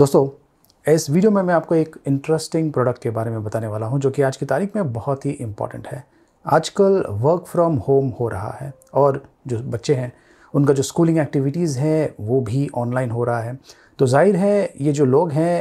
दोस्तों इस वीडियो में मैं आपको एक इंटरेस्टिंग प्रोडक्ट के बारे में बताने वाला हूं जो कि आज की तारीख में बहुत ही इम्पॉर्टेंट है आजकल वर्क फ्रॉम होम हो रहा है और जो बच्चे हैं उनका जो स्कूलिंग एक्टिविटीज़ है वो भी ऑनलाइन हो रहा है तो जाहिर है ये जो लोग हैं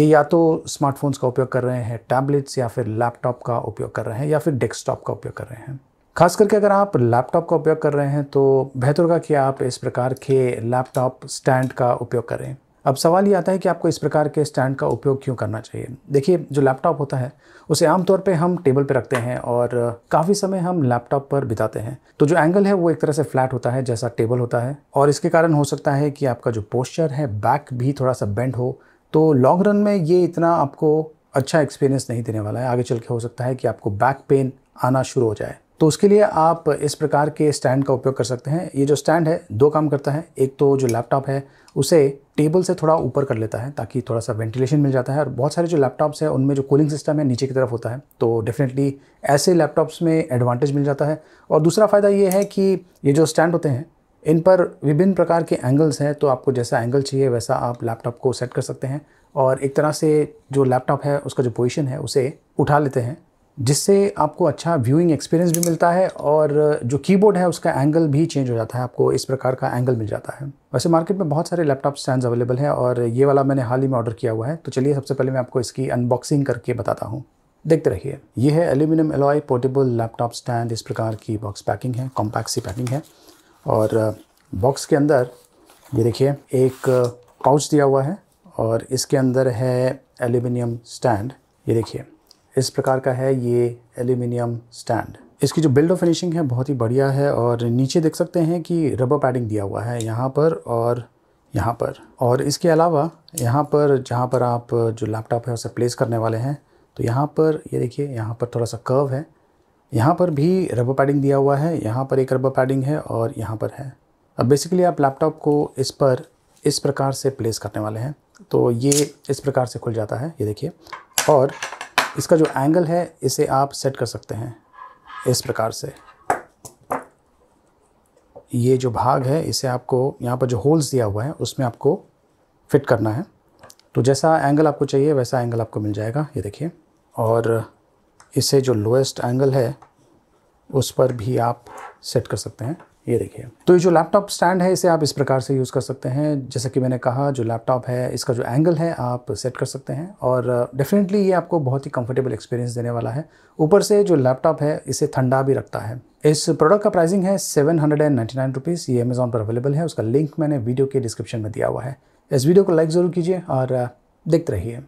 ये या तो स्मार्टफोन्स का उपयोग कर रहे हैं टैबलेट्स या फिर लैपटॉप का उपयोग कर रहे हैं या फिर डेस्कटॉप का उपयोग कर रहे हैं खास करके अगर आप लैपटॉप का उपयोग कर रहे हैं तो बेहतर होगा कि आप इस प्रकार के लैपटॉप स्टैंड का उपयोग करें अब सवाल ये आता है कि आपको इस प्रकार के स्टैंड का उपयोग क्यों करना चाहिए देखिए जो लैपटॉप होता है उसे आमतौर पे हम टेबल पे रखते हैं और काफ़ी समय हम लैपटॉप पर बिताते हैं तो जो एंगल है वो एक तरह से फ्लैट होता है जैसा टेबल होता है और इसके कारण हो सकता है कि आपका जो पोस्चर है बैक भी थोड़ा सा बेंड हो तो लॉन्ग रन में ये इतना आपको अच्छा एक्सपीरियंस नहीं देने वाला है आगे चल के हो सकता है कि आपको बैक पेन आना शुरू हो जाए तो उसके लिए आप इस प्रकार के स्टैंड का उपयोग कर सकते हैं ये जो स्टैंड है दो काम करता है एक तो जो लैपटॉप है उसे टेबल से थोड़ा ऊपर कर लेता है ताकि थोड़ा सा वेंटिलेशन मिल जाता है और बहुत सारे जो लैपटॉप्स हैं उनमें जो कूलिंग सिस्टम है नीचे की तरफ होता है तो डेफिनेटली ऐसे लैपटॉप्स में एडवांटेज मिल जाता है और दूसरा फ़ायदा ये है कि ये जो स्टैंड होते हैं इन पर विभिन्न प्रकार के एंगल्स हैं तो आपको जैसा एंगल चाहिए वैसा आप लैपटॉप को सेट कर सकते हैं और एक तरह से जो लैपटॉप है उसका जो पोजीशन है उसे उठा लेते हैं जिससे आपको अच्छा व्यूइंग एक्सपीरियंस भी मिलता है और जो कीबोर्ड है उसका एंगल भी चेंज हो जाता है आपको इस प्रकार का एंगल मिल जाता है वैसे मार्केट में बहुत सारे लैपटॉप स्टैंड अवेलेबल हैं और ये वाला मैंने हाल ही में ऑर्डर किया हुआ है तो चलिए सबसे पहले मैं आपको इसकी अनबॉक्सिंग करके बताता हूँ देखते रहिए ये है aluminium alloy portable laptop stand इस प्रकार की बॉक्स पैकिंग है कॉम्पैक्ट सी पैकिंग है और बॉक्स uh, के अंदर ये देखिए एक पाउच uh, दिया हुआ है और इसके अंदर है एल्यूमिनियम स्टैंड ये देखिए इस प्रकार का है ये एल्यूमिनियम स्टैंड इसकी जो बिल्ड ऑफ फिनिशिंग है बहुत ही बढ़िया है और नीचे देख सकते हैं कि रबर पैडिंग दिया हुआ है यहाँ पर और यहाँ पर और इसके अलावा यहाँ पर जहाँ पर आप जो लैपटॉप है उसे प्लेस करने वाले हैं तो यहाँ पर ये यह देखिए यहाँ पर थोड़ा सा कर्व है यहाँ पर भी रबर पैडिंग दिया हुआ है यहाँ पर एक रबर पैडिंग है और यहाँ पर है अब बेसिकली आप लैपटॉप को इस पर इस प्रकार से प्लेस करने वाले हैं तो ये इस प्रकार से खुल जाता है ये देखिए और इसका जो एंगल है इसे आप सेट कर सकते हैं इस प्रकार से ये जो भाग है इसे आपको यहाँ पर जो होल्स दिया हुआ है उसमें आपको फिट करना है तो जैसा एंगल आपको चाहिए वैसा एंगल आपको मिल जाएगा ये देखिए और इसे जो लोएस्ट एंगल है उस पर भी आप सेट कर सकते हैं ये देखिए तो ये जो लैपटॉप स्टैंड है इसे आप इस प्रकार से यूज़ कर सकते हैं जैसा कि मैंने कहा जो लैपटॉप है इसका जो एंगल है आप सेट कर सकते हैं और डेफिनेटली ये आपको बहुत ही कंफर्टेबल एक्सपीरियंस देने वाला है ऊपर से जो लैपटॉप है इसे ठंडा भी रखता है इस प्रोडक्ट का प्राइसिंग है seven hundred and ninety nine rupees ये अमेज़ॉन पर अवेलेबल है उसका लिंक मैंने वीडियो के डिस्क्रिप्शन में दिया हुआ है इस वीडियो को लाइक ज़रूर कीजिए और देखते रहिए